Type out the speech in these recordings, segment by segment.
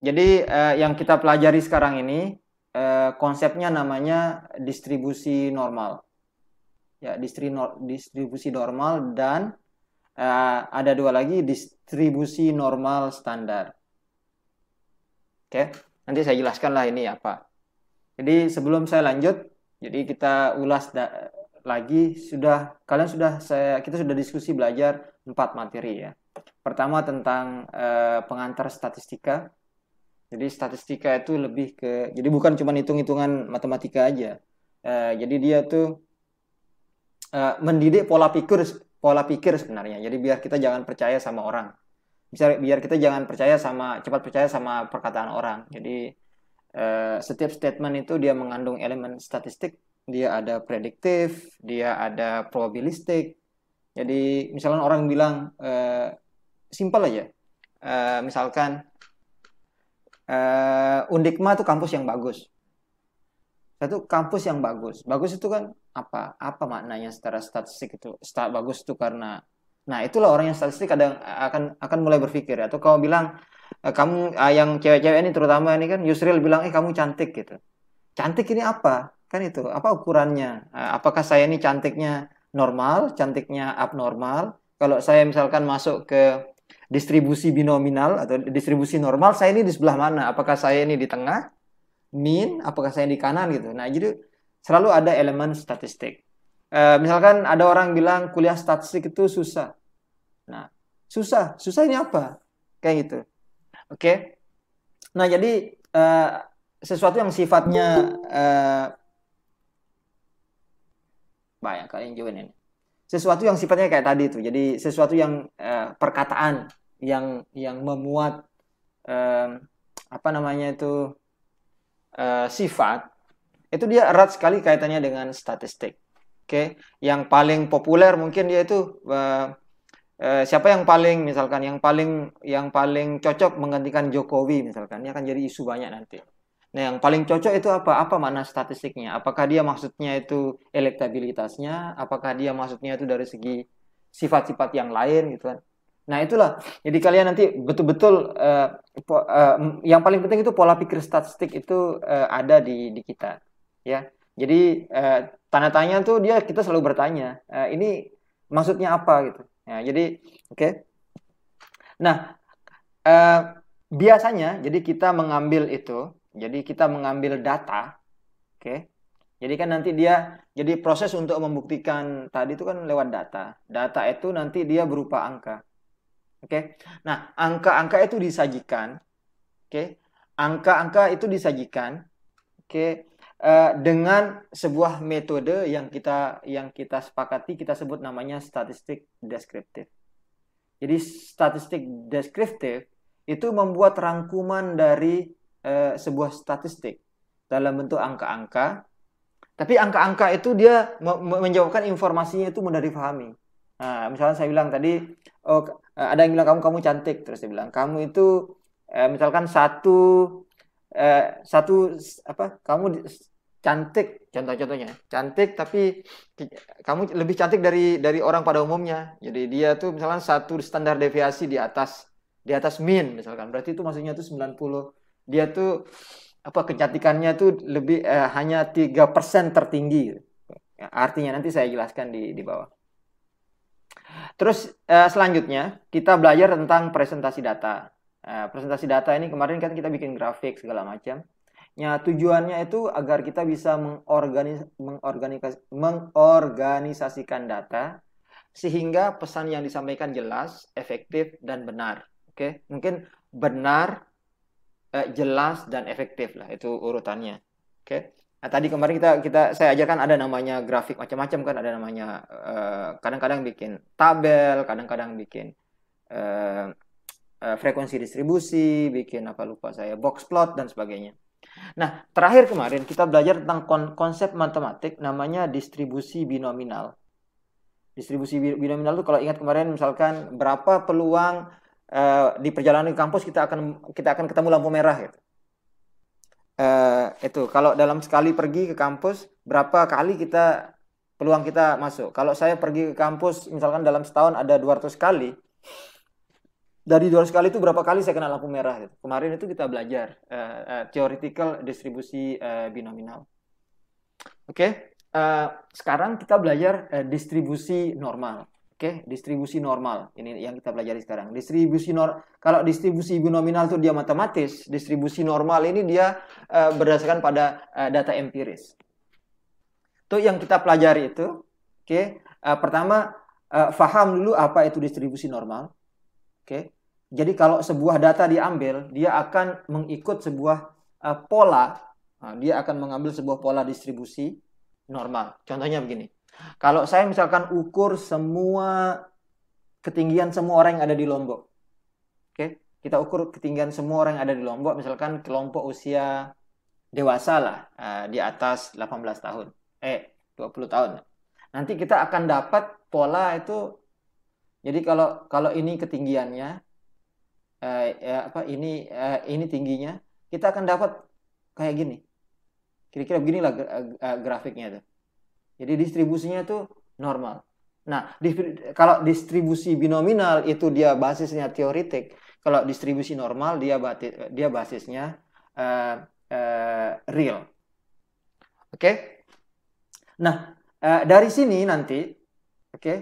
Jadi eh, yang kita pelajari sekarang ini eh, konsepnya namanya distribusi normal. Ya, distri no, distribusi normal dan eh, ada dua lagi distribusi normal standar. Oke, nanti saya jelaskanlah ini apa. Ya, jadi sebelum saya lanjut, jadi kita ulas lagi sudah kalian sudah saya kita sudah diskusi belajar empat materi ya. Pertama tentang eh, pengantar statistika, jadi statistika itu lebih ke jadi bukan cuma hitung-hitungan matematika aja. Uh, jadi dia tuh uh, mendidik pola pikir pola pikir sebenarnya. Jadi biar kita jangan percaya sama orang. Bisa biar kita jangan percaya sama cepat percaya sama perkataan orang. Jadi uh, setiap statement itu dia mengandung elemen statistik, dia ada prediktif, dia ada probabilistik. Jadi misalnya orang bilang uh, simpel aja. Uh, misalkan uh, Undikma itu kampus yang bagus. Itu kampus yang bagus. Bagus itu kan apa? Apa maknanya secara statistik itu? Stat bagus itu karena Nah, itulah orang yang statistik kadang akan akan mulai berpikir atau kau bilang eh, kamu eh, yang cewek-cewek ini terutama ini kan Yusril bilang eh kamu cantik gitu. Cantik ini apa? Kan itu, apa ukurannya? Apakah saya ini cantiknya normal, cantiknya abnormal? Kalau saya misalkan masuk ke distribusi binominal atau distribusi normal saya ini di sebelah mana apakah saya ini di tengah mean apakah saya di kanan gitu nah jadi selalu ada elemen statistik e, misalkan ada orang bilang kuliah statistik itu susah nah susah susah ini apa kayak gitu oke okay? nah jadi e, sesuatu yang sifatnya e, banyak kalian jawabin ini sesuatu yang sifatnya kayak tadi itu. Jadi sesuatu yang uh, perkataan yang yang memuat uh, apa namanya itu uh, sifat itu dia erat sekali kaitannya dengan statistik. Oke, okay? yang paling populer mungkin dia itu uh, uh, siapa yang paling misalkan yang paling yang paling cocok menggantikan Jokowi misalkan. Ini akan jadi isu banyak nanti. Nah, yang paling cocok itu apa? Apa makna statistiknya? Apakah dia maksudnya itu elektabilitasnya? Apakah dia maksudnya itu dari segi sifat-sifat yang lain gitu kan? Nah, itulah. Jadi kalian nanti betul-betul uh, uh, yang paling penting itu pola pikir statistik itu uh, ada di di kita, ya. Jadi uh, tanda tanya tuh dia kita selalu bertanya, uh, ini maksudnya apa gitu. Ya, jadi oke. Okay. Nah, uh, biasanya jadi kita mengambil itu jadi kita mengambil data, oke? Okay? Jadi kan nanti dia jadi proses untuk membuktikan tadi itu kan lewat data. Data itu nanti dia berupa angka. Oke. Okay? Nah, angka-angka itu disajikan. Oke. Okay? Angka-angka itu disajikan. Oke. Okay? Eh, dengan sebuah metode yang kita yang kita sepakati kita sebut namanya statistik deskriptif. Jadi statistik deskriptif itu membuat rangkuman dari eh, sebuah statistik dalam bentuk angka-angka. Tapi angka-angka itu dia menjawabkan informasinya itu mudah dipahami. Nah, misalnya saya bilang tadi, oh, eh, ada yang bilang kamu kamu cantik, terus dia bilang kamu itu eh, misalkan satu eh, satu apa kamu cantik contoh-contohnya cantik tapi kamu lebih cantik dari dari orang pada umumnya jadi dia tuh misalkan satu standar deviasi di atas di atas min misalkan berarti itu maksudnya itu 90 dia tuh apa kecantikannya tuh lebih eh, hanya persen tertinggi. Ya, artinya nanti saya jelaskan di di bawah. Terus eh, selanjutnya kita belajar tentang presentasi data. Eh, presentasi data ini kemarin kan kita bikin grafik segala macam. Ya, tujuannya itu agar kita bisa mengorganis mengorganis mengorganisasikan data sehingga pesan yang disampaikan jelas, efektif dan benar. Oke, mungkin benar eh, jelas dan efektif lah itu urutannya. Oke. Okay? Nah, tadi kemarin kita kita saya ajarkan ada namanya grafik macam-macam kan ada namanya eh, kadang-kadang eh, bikin tabel, kadang-kadang bikin eh, eh, frekuensi distribusi, bikin apa lupa saya box plot dan sebagainya. Nah, terakhir kemarin kita belajar tentang kon konsep matematik namanya distribusi binomial. Distribusi binomial itu kalau ingat kemarin misalkan berapa peluang uh, di perjalanan ke kampus kita akan kita akan ketemu lampu merah gitu. Uh, itu kalau dalam sekali pergi ke kampus berapa kali kita peluang kita masuk. Kalau saya pergi ke kampus misalkan dalam setahun ada 200 kali. Dari 200 kali itu berapa kali saya kena lampu merah gitu? Kemarin itu kita belajar uh, uh, theoretical distribusi uh, binomial Oke. Okay? Uh, sekarang kita belajar uh, distribusi normal Oke, okay? distribusi normal. Ini yang kita pelajari sekarang. Distribusi nor kalau distribusi binomial itu dia matematis, distribusi normal ini dia uh, berdasarkan pada uh, data empiris. Itu yang kita pelajari itu. Oke, okay? uh, eh, pertama uh, faham dulu apa itu distribusi normal. Oke. Okay? Jadi kalau sebuah data diambil, dia akan mengikut sebuah uh, pola. Nah, dia akan mengambil sebuah pola distribusi normal. Contohnya begini kalau saya misalkan ukur semua ketinggian semua orang yang ada di Lombok. Oke, okay? kita ukur ketinggian semua orang yang ada di Lombok misalkan kelompok usia dewasa lah eh, di atas 18 tahun. Eh, 20 tahun. Nanti kita akan dapat pola itu jadi kalau kalau ini ketinggiannya eh, ya apa ini eh, ini tingginya, kita akan dapat kayak gini. Kira-kira beginilah eh, grafiknya tuh. Jadi distribusinya itu normal. Nah, di, kalau distribusi binomial itu dia basisnya teoritik, kalau distribusi normal dia dia basisnya uh, uh, real. Oke. Okay? Nah, uh, dari sini nanti oke. Okay?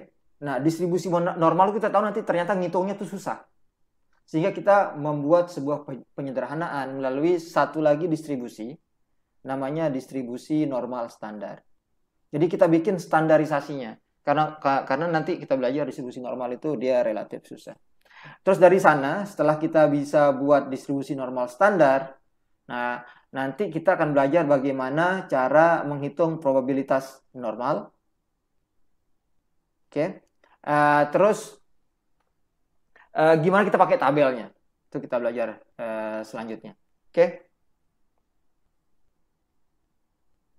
Nah, distribusi normal kita tahu nanti ternyata ngitungnya itu susah. Sehingga kita membuat sebuah penyederhanaan melalui satu lagi distribusi namanya distribusi normal standar. Jadi kita bikin standarisasinya. Karena karena nanti kita belajar distribusi normal itu dia relatif susah. Terus dari sana setelah kita bisa buat distribusi normal standar, nah nanti kita akan belajar bagaimana cara menghitung probabilitas normal. Oke. Okay. Uh, eh, terus uh, gimana kita pakai tabelnya? Itu kita belajar uh, selanjutnya. Oke. Okay.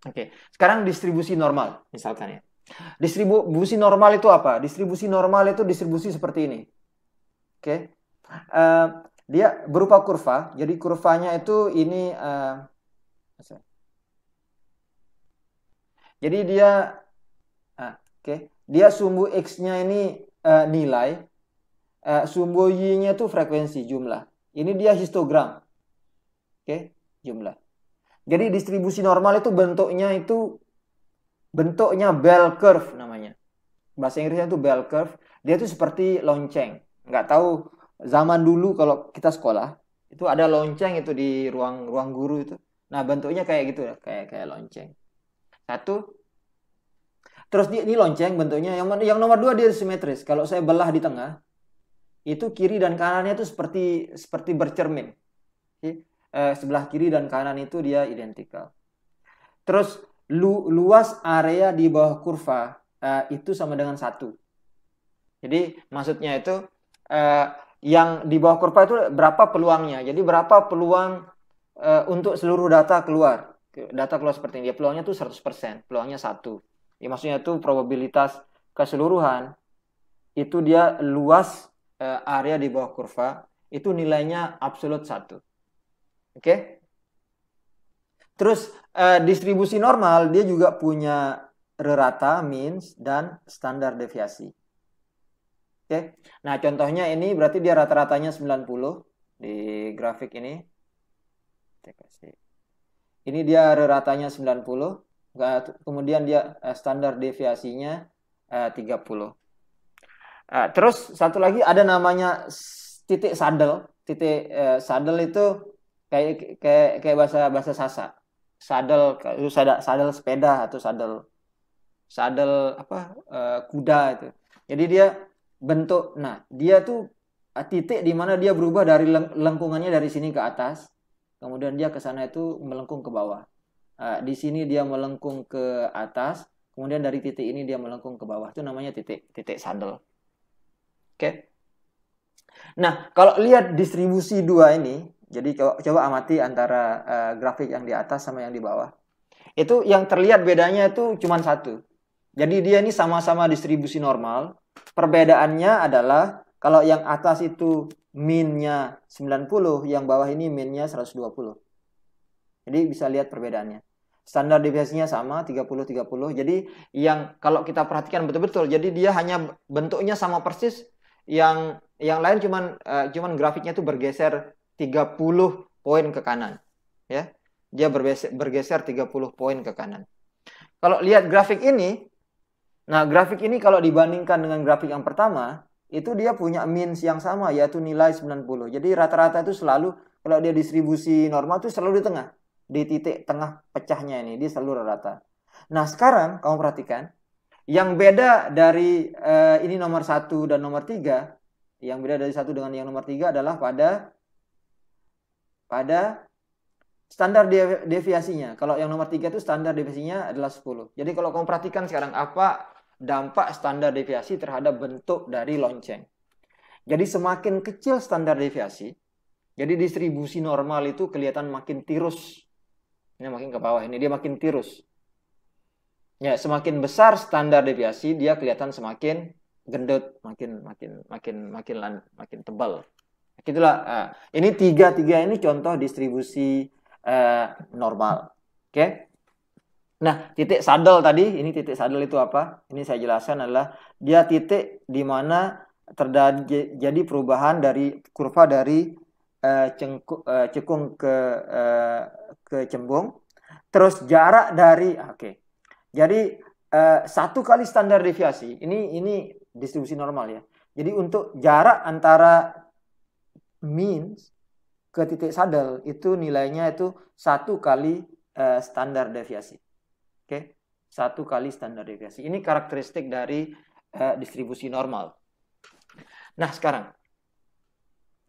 Oke, okay. sekarang distribusi normal misalkan ya. Distribusi normal itu apa? Distribusi normal itu distribusi seperti ini. Oke, okay. uh, eh, dia berupa kurva. Jadi kurvanya itu ini. Uh, jadi dia, uh, oke, okay. dia sumbu x-nya ini uh, nilai, uh, sumbu y-nya itu frekuensi jumlah. Ini dia histogram, oke, okay. jumlah. Jadi distribusi normal itu bentuknya itu bentuknya bell curve namanya. Bahasa Inggrisnya itu bell curve. Dia itu seperti lonceng. Nggak tahu zaman dulu kalau kita sekolah itu ada lonceng itu di ruang ruang guru itu. Nah bentuknya kayak gitu ya kayak kayak lonceng. Satu. Terus di, ini lonceng bentuknya yang yang nomor dua dia simetris. Kalau saya belah di tengah itu kiri dan kanannya itu seperti seperti bercermin eh, sebelah kiri dan kanan itu dia identikal. Terus lu, luas area di bawah kurva eh, itu sama dengan satu. Jadi maksudnya itu eh, yang di bawah kurva itu berapa peluangnya. Jadi berapa peluang eh, untuk seluruh data keluar. Data keluar seperti ini. Ya, peluangnya itu 100%, peluangnya satu. Ya, maksudnya itu probabilitas keseluruhan itu dia luas eh, area di bawah kurva itu nilainya absolut satu. Oke. Okay? Terus uh, distribusi normal dia juga punya rata-rata means dan standar deviasi. Oke. Okay? Nah, contohnya ini berarti dia rata-ratanya 90 di grafik ini. Ini dia rata-ratanya reratanya 90 kemudian dia eh, standar deviasinya 30. Eh, terus satu lagi ada namanya titik saddle. Titik saddle itu kayak kayak kayak bahasa bahasa sasa sadel itu sadel, sadel sepeda atau sadel sadel apa uh, kuda itu jadi dia bentuk nah dia tuh titik di mana dia berubah dari leng lengkungannya dari sini ke atas kemudian dia ke sana itu melengkung ke bawah uh, di sini dia melengkung ke atas kemudian dari titik ini dia melengkung ke bawah itu namanya titik titik sadel oke okay? nah kalau lihat distribusi dua ini jadi coba, coba amati antara uh, grafik yang di atas sama yang di bawah. Itu yang terlihat bedanya itu cuma satu. Jadi dia ini sama-sama distribusi normal. Perbedaannya adalah kalau yang atas itu minnya 90, yang bawah ini minnya 120. Jadi bisa lihat perbedaannya. Standar deviasinya sama 30-30. Jadi yang kalau kita perhatikan betul-betul, jadi dia hanya bentuknya sama persis. Yang yang lain cuman uh, cuman grafiknya itu bergeser 30 poin ke kanan. Ya. Dia bergeser, bergeser 30 poin ke kanan. Kalau lihat grafik ini, nah grafik ini kalau dibandingkan dengan grafik yang pertama, itu dia punya means yang sama yaitu nilai 90. Jadi rata-rata itu selalu kalau dia distribusi normal itu selalu di tengah, di titik tengah pecahnya ini, dia selalu rata. Nah, sekarang kamu perhatikan yang beda dari eh, ini nomor satu dan nomor tiga yang beda dari satu dengan yang nomor tiga adalah pada pada standar deviasinya. Kalau yang nomor tiga itu standar deviasinya adalah 10. Jadi kalau kamu perhatikan sekarang apa dampak standar deviasi terhadap bentuk dari lonceng. Jadi semakin kecil standar deviasi, jadi distribusi normal itu kelihatan makin tirus. Ini makin ke bawah, ini dia makin tirus. Ya, semakin besar standar deviasi, dia kelihatan semakin gendut, makin makin makin makin makin, makin tebal. Itulah ah. ini tiga tiga ini contoh distribusi uh, normal. Oke. Okay? Nah, titik saddle tadi, ini titik saddle itu apa? Ini saya jelaskan adalah dia titik di mana terjadi perubahan dari kurva dari uh, cengku, uh, cekung ke uh, ke cembung. Terus jarak dari oke. Okay. Jadi satu kali standar deviasi. Ini ini distribusi normal ya. Jadi untuk jarak antara means ke titik sadel itu nilainya itu satu kali uh, standar deviasi. Oke, okay? satu kali standar deviasi. Ini karakteristik dari uh, distribusi normal. Nah sekarang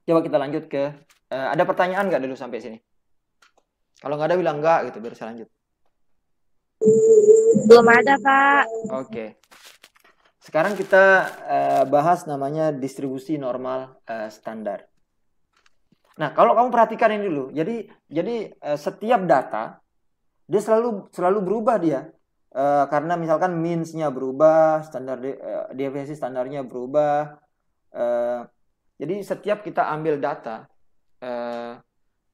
coba kita lanjut ke uh, ada pertanyaan nggak dulu sampai sini? Kalau nggak ada bilang nggak gitu biar saya lanjut. Belum ada pak. Oke. Okay. Sekarang kita uh, bahas namanya distribusi normal uh, standar. Nah, kalau kamu perhatikan ini dulu. Jadi jadi uh, setiap data dia selalu selalu berubah dia. Uh, karena misalkan means-nya berubah, standar de, eh, deviasi standarnya berubah. jadi setiap kita ambil data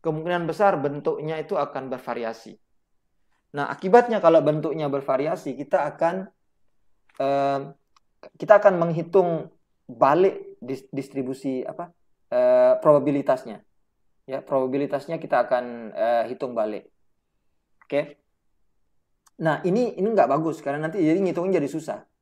kemungkinan besar bentuknya itu akan bervariasi. Nah, akibatnya kalau bentuknya bervariasi, kita akan kita akan menghitung balik distribusi apa probabilitasnya ya probabilitasnya kita akan uh, hitung balik oke okay? nah ini ini nggak bagus karena nanti jadi ngitungnya jadi susah